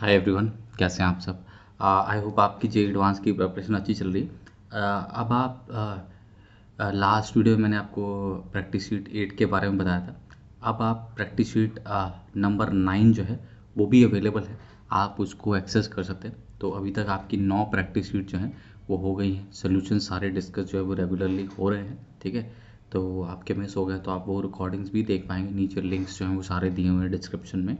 hi everyone कैसे हैं आप सब आई uh, होप आपकी जे एडवांस की प्रिपरेशन अच्छी चल रही है uh, अब आप लास्ट uh, वीडियो uh, में मैंने आपको प्रैक्टिस शीट एट के बारे में बताया था अब आप प्रैक्टिस शीट नंबर नाइन जो है वो भी अवेलेबल है आप उसको एक्सेस कर सकते हैं तो अभी तक आपकी नौ प्रैक्टिस शीट जो हैं वो हो गई हैं सोल्यूशन सारे डिस्कस जो है वो रेगुलरली हो रहे हैं ठीक है तो आपके मिस हो गए तो आप वो रिकॉर्डिंग्स भी देख पाएंगे नीचे लिंक्स जो हैं वो सारे दिए हुए हैं डिस्क्रिप्शन में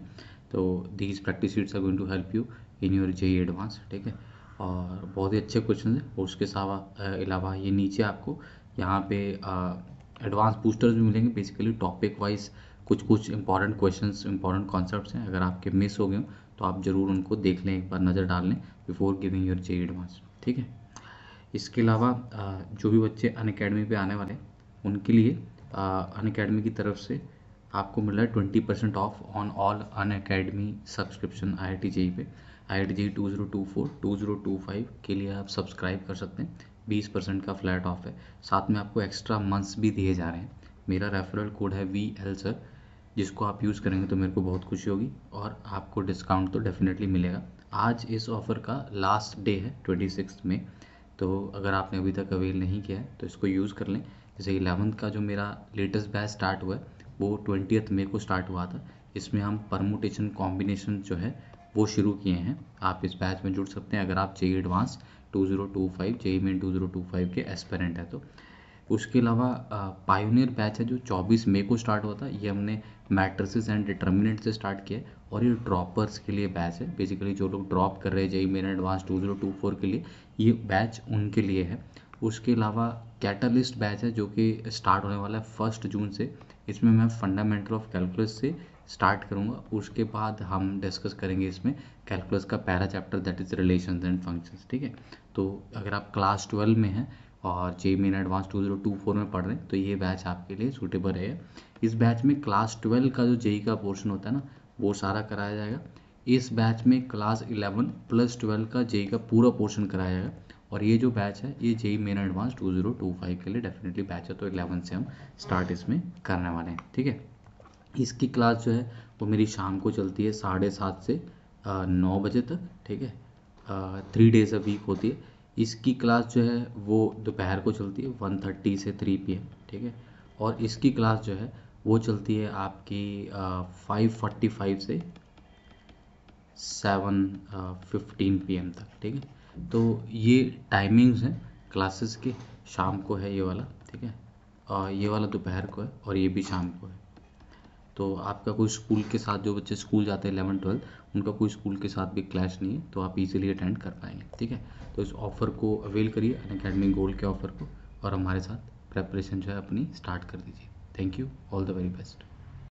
तो these practice sheets are going to help you in your J advance ठीक है और बहुत ही अच्छे क्वेश्चन हैं और उसके अलावा ये नीचे आपको यहाँ पे एडवांस बूस्टर्स भी मिलेंगे बेसिकली टॉपिक वाइज कुछ कुछ इंपॉर्टेंट क्वेश्चन इंपॉर्टेंट कॉन्सेप्ट हैं अगर आपके मिस हो गए हो तो आप ज़रूर उनको देख लें एक बार नज़र डाल लें before giving your J advance ठीक है इसके अलावा जो भी बच्चे अन अकेडमी पर आने वाले हैं उनके लिए अन अकेडमी की तरफ से आपको मिल रहा है twenty percent off on all Unacademy subscription I I T J पे I I T J two zero two four two zero two five के लिए आप सब्सक्राइब कर सकते हैं बीस परसेंट का फ्लैट ऑफ है साथ में आपको एक्स्ट्रा मंथ्स भी दिए जा रहे हैं मेरा रेफरल कोड है वी एल सर जिसको आप यूज़ करेंगे तो मेरे को बहुत खुशी होगी और आपको डिस्काउंट तो डेफिनेटली मिलेगा आज इस ऑफ़र का लास्ट डे है ट्वेंटी सिक्स में तो अगर आपने अभी तक अवेल नहीं किया है तो इसको यूज़ कर लें जैसे इलेवंथ का जो मेरा लेटेस्ट बैच स्टार्ट हुआ है वो ट्वेंटी मे को स्टार्ट हुआ था इसमें हम परमोटेशन कॉम्बिनेशन जो है वो शुरू किए हैं आप इस बैच में जुड़ सकते हैं अगर आप J advance two zero two five J main two zero two five के एस्पेरेंट है तो उसके अलावा पायोनियर बैच है जो 24 मई को स्टार्ट हुआ था ये हमने मैट्रिसेस एंड डिटर्मिनेंट से स्टार्ट किया है और ये ड्रॉपर्स के लिए बैच है बेसिकली जो लोग ड्रॉप कर रहे हैं JEE main advance two zero two four के लिए ये बैच उनके लिए है उसके अलावा कैटलिस्ट बैच है जो कि स्टार्ट होने वाला है फर्स्ट जून से इसमें मैं फंडामेंटल ऑफ कैलकुलस से स्टार्ट करूँगा उसके बाद हम डिस्कस करेंगे इसमें कैलकुलस का पहला chapter that is relation and functions ठीक है तो अगर आप क्लास ट्वेल्व में हैं और J main advance two zero two four में पढ़ रहे हैं तो ये बैच आपके लिए सूटेबल रहेगा इस बैच में क्लास ट्वेल्व का जो जेई e e का पोर्शन होता है ना वो सारा कराया जाएगा इस बैच में क्लास इलेवन प्लस ट्वेल्व का जेई e का पूरा पोर्शन कराया जाएगा और ये जो बैच है ये JEE main advance two zero two five के लिए डेफिनेटली बैच है तो इलेवन से हम स्टार्ट इसमें करने वाले हैं ठीक है इसकी क्लास जो है वो मेरी शाम को चलती है साढ़े सात से नौ बजे तक ठीक है थ्री डेज अ वीक होती है इसकी क्लास जो है वो दोपहर को चलती है वन थर्टी से थ्री पी एम ठीक है और इसकी क्लास जो है वो चलती है आपकी फाइव फोर्टी फाइव से सेवन फिफ्टीन पी एम तक ठीक है तो ये टाइमिंग्स हैं क्लासेस के शाम को है ये वाला ठीक है और ये वाला दोपहर को है और ये भी शाम को है तो आपका कोई स्कूल के साथ जो बच्चे स्कूल जाते हैं इलेवन ट्वेल्थ उनका कोई स्कूल के साथ भी क्लैश नहीं है तो आप इजीली अटेंड कर पाएंगे ठीक है तो इस ऑफ़र को अवेल करिए अन अकेडमी गोल्ड के ऑफ़र को और हमारे साथ प्रेपरेशन जो है अपनी स्टार्ट कर दीजिए thank you all the very best